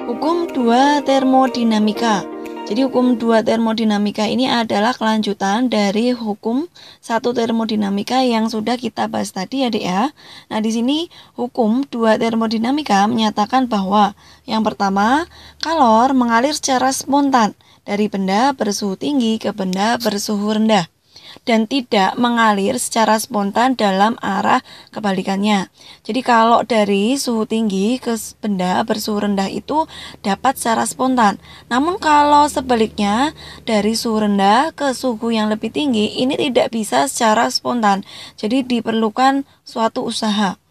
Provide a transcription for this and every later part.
Hukum 2 termodinamika. Jadi hukum 2 termodinamika ini adalah kelanjutan dari hukum 1 termodinamika yang sudah kita bahas tadi ya Dek ya. Nah, di sini hukum 2 termodinamika menyatakan bahwa yang pertama, kalor mengalir secara spontan dari benda bersuhu tinggi ke benda bersuhu rendah dan tidak mengalir secara spontan dalam arah kebalikannya. Jadi kalau dari suhu tinggi ke benda bersuhu rendah itu dapat secara spontan. Namun kalau sebaliknya dari suhu rendah ke suhu yang lebih tinggi ini tidak bisa secara spontan. Jadi diperlukan suatu usaha.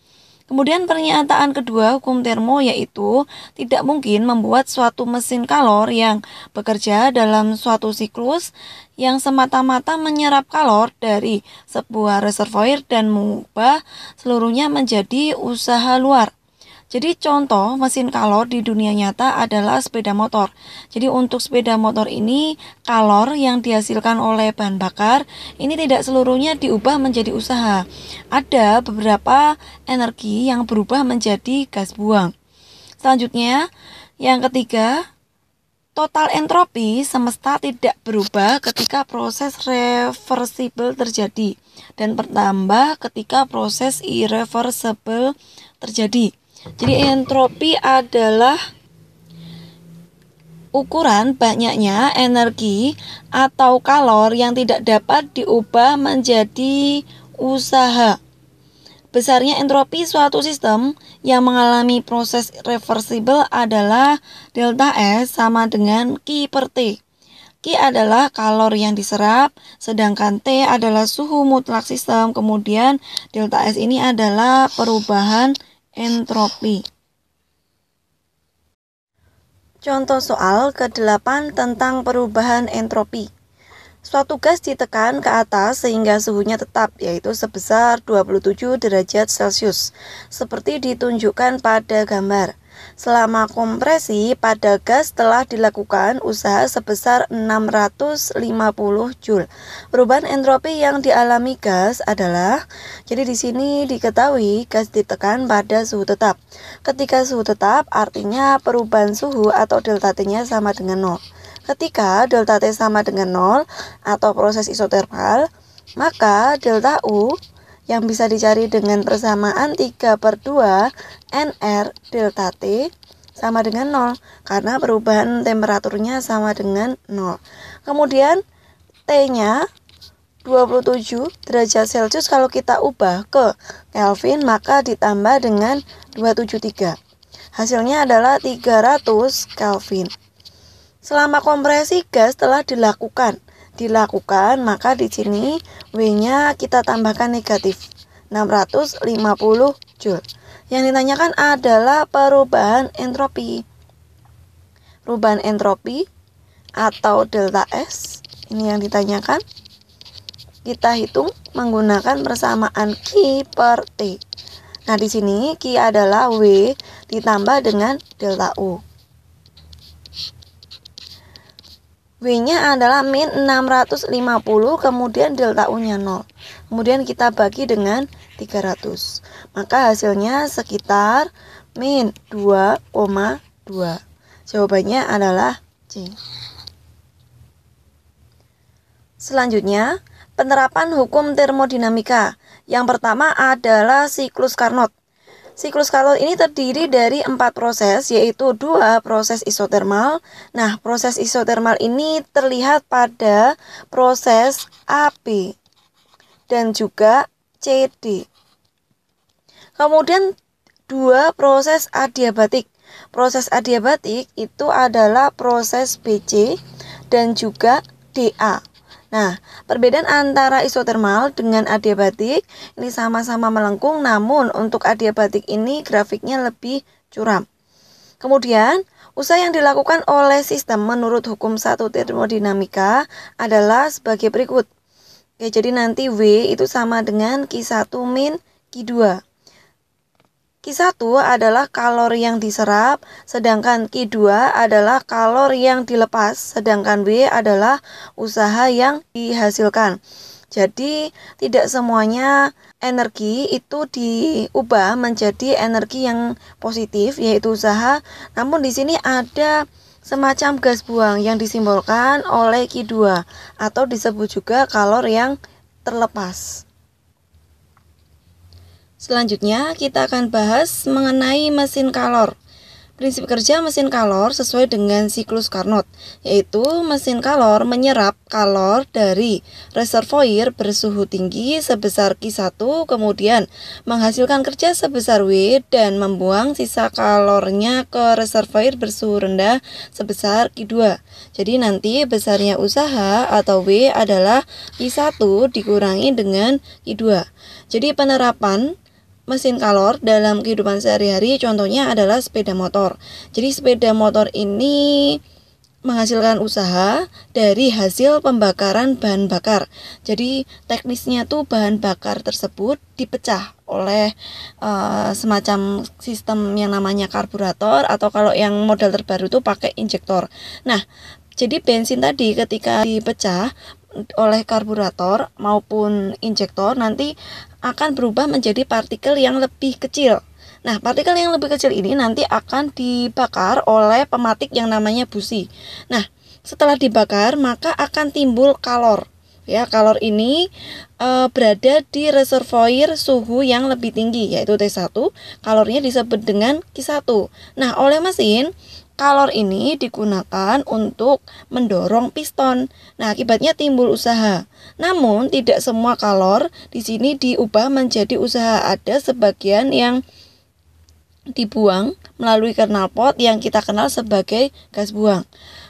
Kemudian pernyataan kedua hukum termo yaitu tidak mungkin membuat suatu mesin kalor yang bekerja dalam suatu siklus yang semata-mata menyerap kalor dari sebuah reservoir dan mengubah seluruhnya menjadi usaha luar. Jadi contoh mesin kalor di dunia nyata adalah sepeda motor. Jadi untuk sepeda motor ini kalor yang dihasilkan oleh bahan bakar ini tidak seluruhnya diubah menjadi usaha. Ada beberapa energi yang berubah menjadi gas buang. Selanjutnya, yang ketiga, total entropi semesta tidak berubah ketika proses reversible terjadi dan bertambah ketika proses irreversible terjadi. Jadi entropi adalah ukuran banyaknya energi atau kalor yang tidak dapat diubah menjadi usaha. Besarnya entropi suatu sistem yang mengalami proses reversible adalah delta S sama dengan Q per T. Q adalah kalor yang diserap, sedangkan T adalah suhu mutlak sistem. Kemudian delta S ini adalah perubahan entropi. Contoh soal ke-8 tentang perubahan entropi. Suatu gas ditekan ke atas sehingga suhunya tetap, yaitu sebesar 27 derajat Celcius, seperti ditunjukkan pada gambar. Selama kompresi pada gas telah dilakukan usaha sebesar 650 Joule. Perubahan entropi yang dialami gas adalah jadi di sini diketahui gas ditekan pada suhu tetap. Ketika suhu tetap artinya perubahan suhu atau delta T-nya sama dengan 0. Ketika delta T sama dengan 0 atau proses isotermal, maka delta U yang bisa dicari dengan persamaan 3 per 2 NR delta T sama dengan 0 karena perubahan temperaturnya sama dengan 0 kemudian T nya 27 derajat celcius kalau kita ubah ke Kelvin maka ditambah dengan 273 hasilnya adalah 300 Kelvin Selama kompresi gas telah dilakukan, dilakukan, maka di sini W-nya kita tambahkan negatif 650 Joule. Yang ditanyakan adalah perubahan entropi. Perubahan entropi atau delta S, ini yang ditanyakan. Kita hitung menggunakan persamaan Q per T. Nah, di sini Q adalah W ditambah dengan delta U. W-nya adalah min 650 kemudian delta U-nya 0. Kemudian kita bagi dengan 300. Maka hasilnya sekitar min 2,2. Jawabannya adalah C. Selanjutnya, penerapan hukum termodinamika. Yang pertama adalah siklus Carnot. Siklus kalor ini terdiri dari empat proses, yaitu dua proses isotermal. Nah, proses isotermal ini terlihat pada proses AB dan juga CD. Kemudian dua proses adiabatik. Proses adiabatik itu adalah proses BC dan juga DA. Nah, perbedaan antara isotermal dengan adiabatik ini sama-sama melengkung namun untuk adiabatik ini grafiknya lebih curam. Kemudian, usaha yang dilakukan oleh sistem menurut hukum satu termodinamika adalah sebagai berikut. Oke, jadi nanti W itu sama dengan Q1 min Q2. Q1 adalah kalori yang diserap, sedangkan Q2 adalah kalori yang dilepas, sedangkan W adalah usaha yang dihasilkan. Jadi, tidak semuanya energi itu diubah menjadi energi yang positif, yaitu usaha. Namun, di sini ada semacam gas buang yang disimbolkan oleh Q2 atau disebut juga kalori yang terlepas. Selanjutnya, kita akan bahas mengenai mesin kalor. Prinsip kerja mesin kalor sesuai dengan siklus Carnot, yaitu mesin kalor menyerap kalor dari reservoir bersuhu tinggi sebesar Q1, kemudian menghasilkan kerja sebesar W dan membuang sisa kalornya ke reservoir bersuhu rendah sebesar Q2. Jadi nanti besarnya usaha atau W adalah Q1 dikurangi dengan Q2. Jadi penerapan mesin kalor dalam kehidupan sehari-hari contohnya adalah sepeda motor. Jadi sepeda motor ini menghasilkan usaha dari hasil pembakaran bahan bakar. Jadi teknisnya tuh bahan bakar tersebut dipecah oleh uh, semacam sistem yang namanya karburator atau kalau yang model terbaru tuh pakai injektor. Nah, jadi bensin tadi ketika dipecah oleh karburator maupun injektor nanti akan berubah menjadi partikel yang lebih kecil. Nah, partikel yang lebih kecil ini nanti akan dibakar oleh pematik yang namanya busi. Nah, setelah dibakar maka akan timbul kalor. Ya, kalor ini e, berada di reservoir suhu yang lebih tinggi yaitu T1. Kalornya disebut dengan Q1. Nah, oleh mesin Kalor ini digunakan untuk mendorong piston. Nah, akibatnya timbul usaha. Namun, tidak semua kalor di sini diubah menjadi usaha. Ada sebagian yang dibuang melalui knalpot yang kita kenal sebagai gas buang.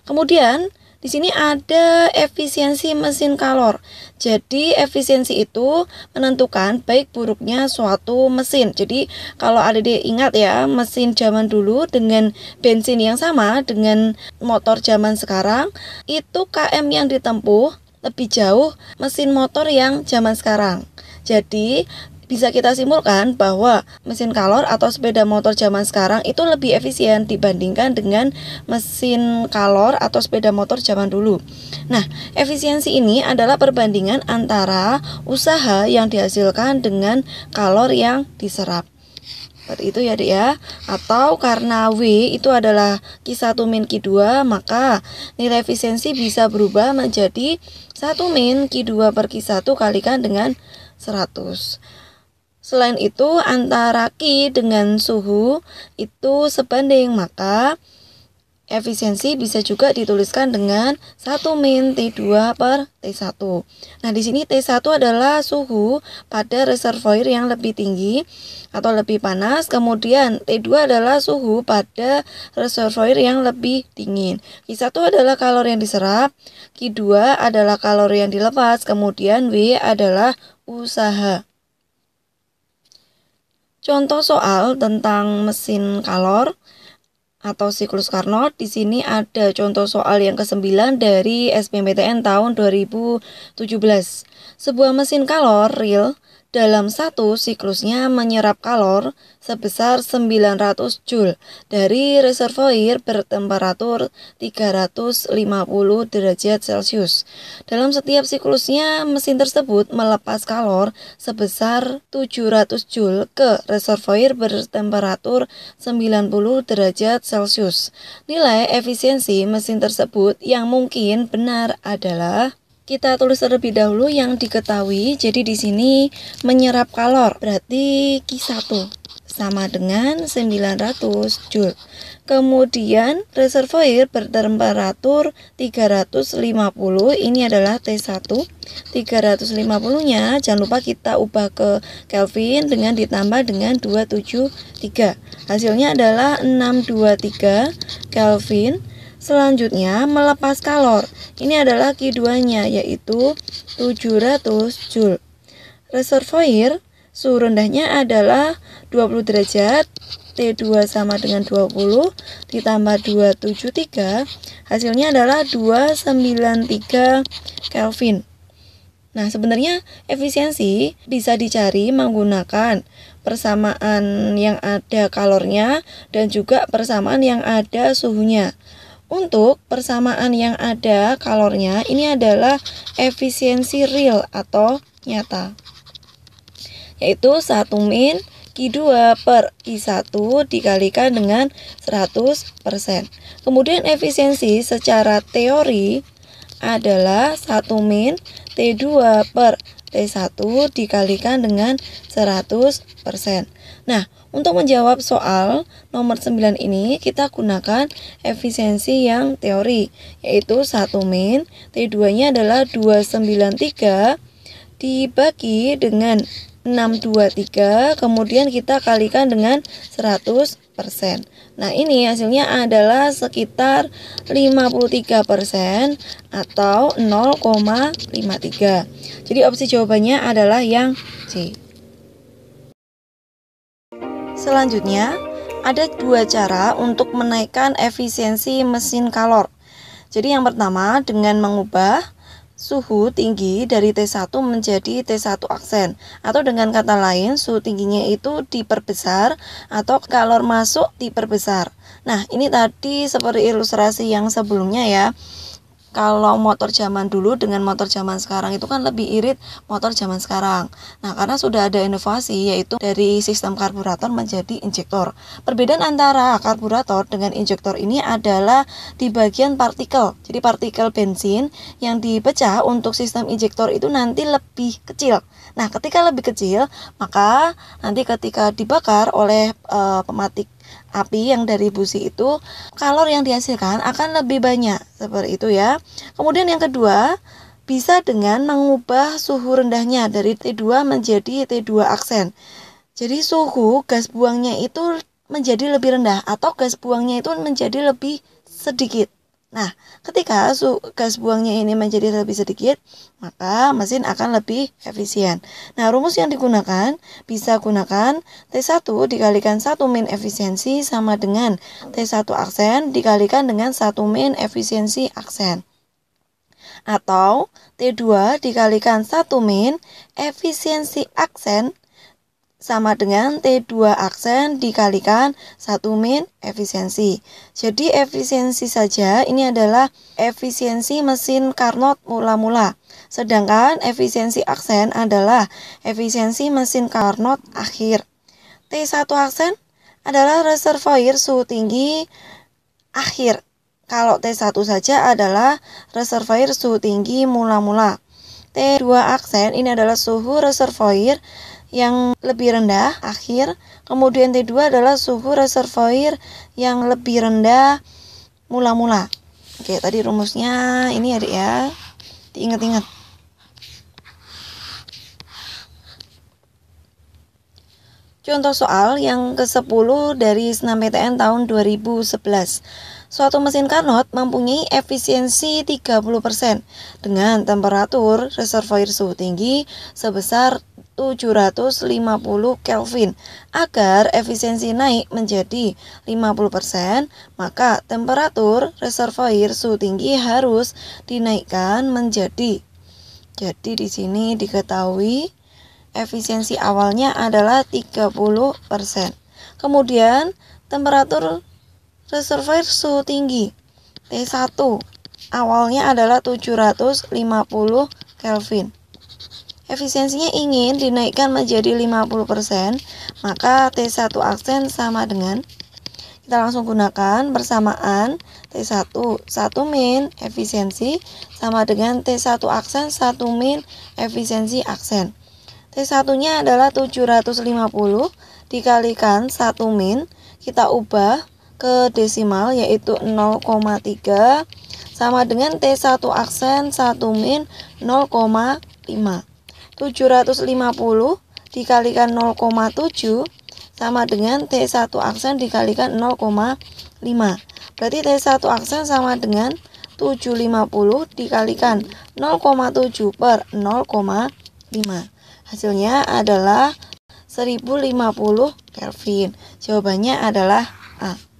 Kemudian, di sini ada efisiensi mesin kalor. Jadi efisiensi itu menentukan baik buruknya suatu mesin. Jadi kalau ada di ingat ya, mesin zaman dulu dengan bensin yang sama dengan motor zaman sekarang itu KM yang ditempuh lebih jauh mesin motor yang zaman sekarang. Jadi bisa kita simpulkan bahwa mesin kalor atau sepeda motor zaman sekarang itu lebih efisien dibandingkan dengan mesin kalor atau sepeda motor zaman dulu. Nah, efisiensi ini adalah perbandingan antara usaha yang dihasilkan dengan kalor yang diserap. Seperti itu ya dek ya Atau karena W itu adalah Q1 min Q2 Maka nilai efisiensi bisa berubah menjadi 1 min Q2 per Q1 kalikan dengan 100 Selain itu, antara Ki dengan suhu itu sebanding, maka efisiensi bisa juga dituliskan dengan 1 min T2 per T1. Nah, di sini T1 adalah suhu pada reservoir yang lebih tinggi atau lebih panas, kemudian T2 adalah suhu pada reservoir yang lebih dingin. Q1 adalah kalori yang diserap, Q2 adalah kalori yang dilepas, kemudian W adalah usaha. Contoh soal tentang mesin kalor atau siklus Carnot. Di sini ada contoh soal yang ke-9 dari SBMPTN tahun 2017. Sebuah mesin kalor real dalam satu siklusnya menyerap kalor sebesar 900 Joule dari reservoir bertemperatur 350 derajat Celcius. Dalam setiap siklusnya, mesin tersebut melepas kalor sebesar 700 Joule ke reservoir bertemperatur 90 derajat Celcius. Nilai efisiensi mesin tersebut yang mungkin benar adalah kita tulis terlebih dahulu yang diketahui. Jadi di sini menyerap kalor, berarti Q1 sama dengan 900 Joule. Kemudian reservoir bertemperatur 350, ini adalah T1. 350-nya jangan lupa kita ubah ke Kelvin dengan ditambah dengan 273. Hasilnya adalah 623 Kelvin Selanjutnya melepas kalor. Ini adalah keduanya yaitu 700 Joule. Reservoir suhu rendahnya adalah 20 derajat T2 sama dengan 20 ditambah 273 hasilnya adalah 293 Kelvin Nah sebenarnya efisiensi bisa dicari menggunakan persamaan yang ada kalornya dan juga persamaan yang ada suhunya untuk persamaan yang ada kalornya ini adalah efisiensi real atau nyata. Yaitu 1 min Q2 per I1 dikalikan dengan 100%. Kemudian efisiensi secara teori adalah 1 min T2 per T1 dikalikan dengan 100%. Nah, untuk menjawab soal nomor 9 ini, kita gunakan efisiensi yang teori, yaitu 1 min, T2-nya adalah 293 dibagi dengan 623, kemudian kita kalikan dengan 100%. Nah, ini hasilnya adalah sekitar 53% atau 0,53. Jadi opsi jawabannya adalah yang C. Selanjutnya, ada dua cara untuk menaikkan efisiensi mesin kalor. Jadi yang pertama dengan mengubah suhu tinggi dari T1 menjadi T1 aksen atau dengan kata lain suhu tingginya itu diperbesar atau kalor masuk diperbesar. Nah, ini tadi seperti ilustrasi yang sebelumnya ya kalau motor zaman dulu dengan motor zaman sekarang itu kan lebih irit motor zaman sekarang. Nah, karena sudah ada inovasi yaitu dari sistem karburator menjadi injektor. Perbedaan antara karburator dengan injektor ini adalah di bagian partikel. Jadi partikel bensin yang dipecah untuk sistem injektor itu nanti lebih kecil. Nah, ketika lebih kecil, maka nanti ketika dibakar oleh e, pematik api yang dari busi itu kalor yang dihasilkan akan lebih banyak seperti itu ya. Kemudian yang kedua bisa dengan mengubah suhu rendahnya dari T2 menjadi T2 aksen. Jadi suhu gas buangnya itu menjadi lebih rendah atau gas buangnya itu menjadi lebih sedikit Nah, ketika gas buangnya ini menjadi lebih sedikit, maka mesin akan lebih efisien. Nah, rumus yang digunakan bisa gunakan T1 dikalikan 1 min efisiensi sama dengan T1 aksen dikalikan dengan 1 min efisiensi aksen. Atau T2 dikalikan 1 min efisiensi aksen sama dengan T2 aksen dikalikan 1 min efisiensi. Jadi efisiensi saja ini adalah efisiensi mesin Carnot mula-mula. Sedangkan efisiensi aksen adalah efisiensi mesin Carnot akhir. T1 aksen adalah reservoir suhu tinggi akhir. Kalau T1 saja adalah reservoir suhu tinggi mula-mula. T2 aksen ini adalah suhu reservoir yang lebih rendah akhir, kemudian T2 adalah suhu reservoir yang lebih rendah mula-mula. Oke, tadi rumusnya ini Adik ya, ya. Diingat-ingat. Contoh soal yang ke-10 dari SNMPTN tahun 2011. Suatu mesin Carnot mempunyai efisiensi 30% dengan temperatur reservoir suhu tinggi sebesar 750 Kelvin. Agar efisiensi naik menjadi 50%, maka temperatur reservoir suhu tinggi harus dinaikkan menjadi. Jadi di sini diketahui efisiensi awalnya adalah 30%. Kemudian temperatur reservoir suhu tinggi T1 awalnya adalah 750 Kelvin efisiensinya ingin dinaikkan menjadi 50%, maka T1 aksen sama dengan kita langsung gunakan persamaan T1 1 min efisiensi sama dengan T1 aksen 1 min efisiensi aksen. T1 nya adalah 750 dikalikan 1 min kita ubah ke desimal yaitu 0,3 sama dengan T1 aksen 1 min 0,5 750 dikalikan 0,7 sama dengan T1 aksen dikalikan 0,5. Berarti T1 aksen sama dengan 750 dikalikan 0,7 per 0,5. Hasilnya adalah 1050 Kelvin. Jawabannya adalah A.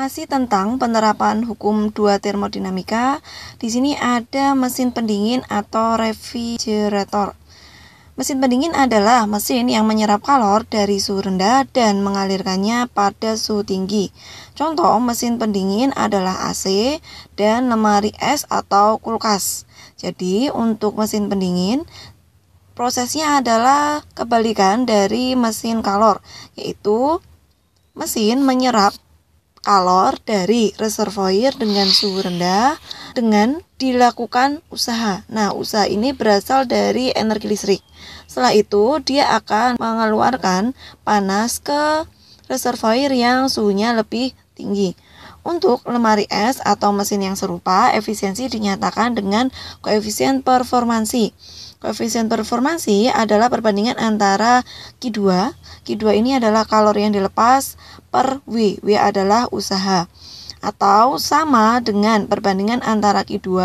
Masih tentang penerapan hukum dua termodinamika, di sini ada mesin pendingin atau refrigerator. Mesin pendingin adalah mesin yang menyerap kalor dari suhu rendah dan mengalirkannya pada suhu tinggi. Contoh mesin pendingin adalah AC dan lemari es atau kulkas. Jadi, untuk mesin pendingin prosesnya adalah kebalikan dari mesin kalor, yaitu mesin menyerap kalor dari reservoir dengan suhu rendah dengan dilakukan usaha. Nah, usaha ini berasal dari energi listrik. Setelah itu, dia akan mengeluarkan panas ke reservoir yang suhunya lebih tinggi. Untuk lemari es atau mesin yang serupa, efisiensi dinyatakan dengan koefisien performansi Koefisien performansi adalah perbandingan antara Q2. Q2 ini adalah kalori yang dilepas per W. W adalah usaha. Atau sama dengan perbandingan antara Q2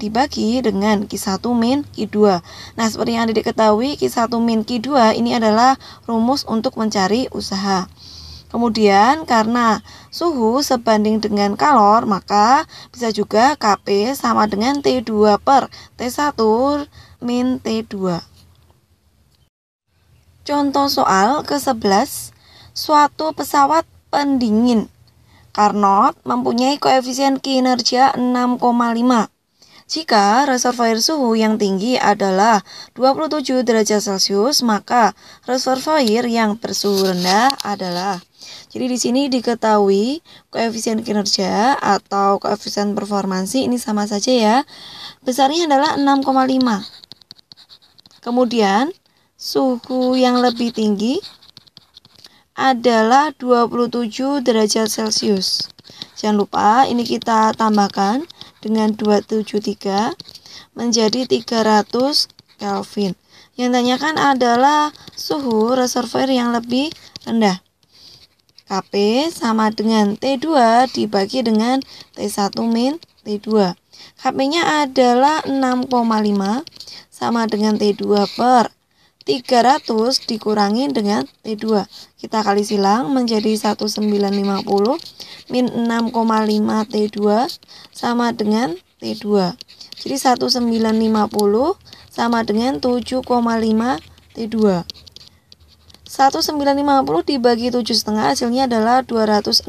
dibagi dengan Q1 min Q2. Nah, seperti yang diketahui, Q1 min Q2 ini adalah rumus untuk mencari usaha. Kemudian karena suhu sebanding dengan kalor, maka bisa juga Kp sama dengan T2 per T1 min T2. Contoh soal ke-11, suatu pesawat pendingin. Carnot mempunyai koefisien kinerja 6,5. Jika reservoir suhu yang tinggi adalah 27 derajat Celcius, maka reservoir yang bersuhu rendah adalah jadi di sini diketahui koefisien kinerja atau koefisien performansi ini sama saja ya. Besarnya adalah 6,5. Kemudian suhu yang lebih tinggi adalah 27 derajat Celcius. Jangan lupa ini kita tambahkan dengan 273 menjadi 300 Kelvin. Yang tanyakan adalah suhu reservoir yang lebih rendah. KP sama dengan T2 dibagi dengan T1 min T2. HP-nya adalah 6,5 sama dengan T2 per 300 dikurangi dengan T2 kita kali silang menjadi 1950 min 6,5 T2 sama dengan T2 jadi 1950 sama dengan 7,5 T2 1950 dibagi 7,5 hasilnya adalah 260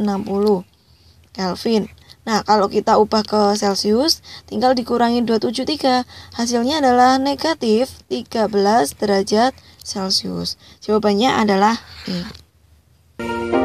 Kelvin Nah, kalau kita ubah ke Celcius, tinggal dikurangi 273. Hasilnya adalah negatif 13 derajat Celcius. Jawabannya adalah E.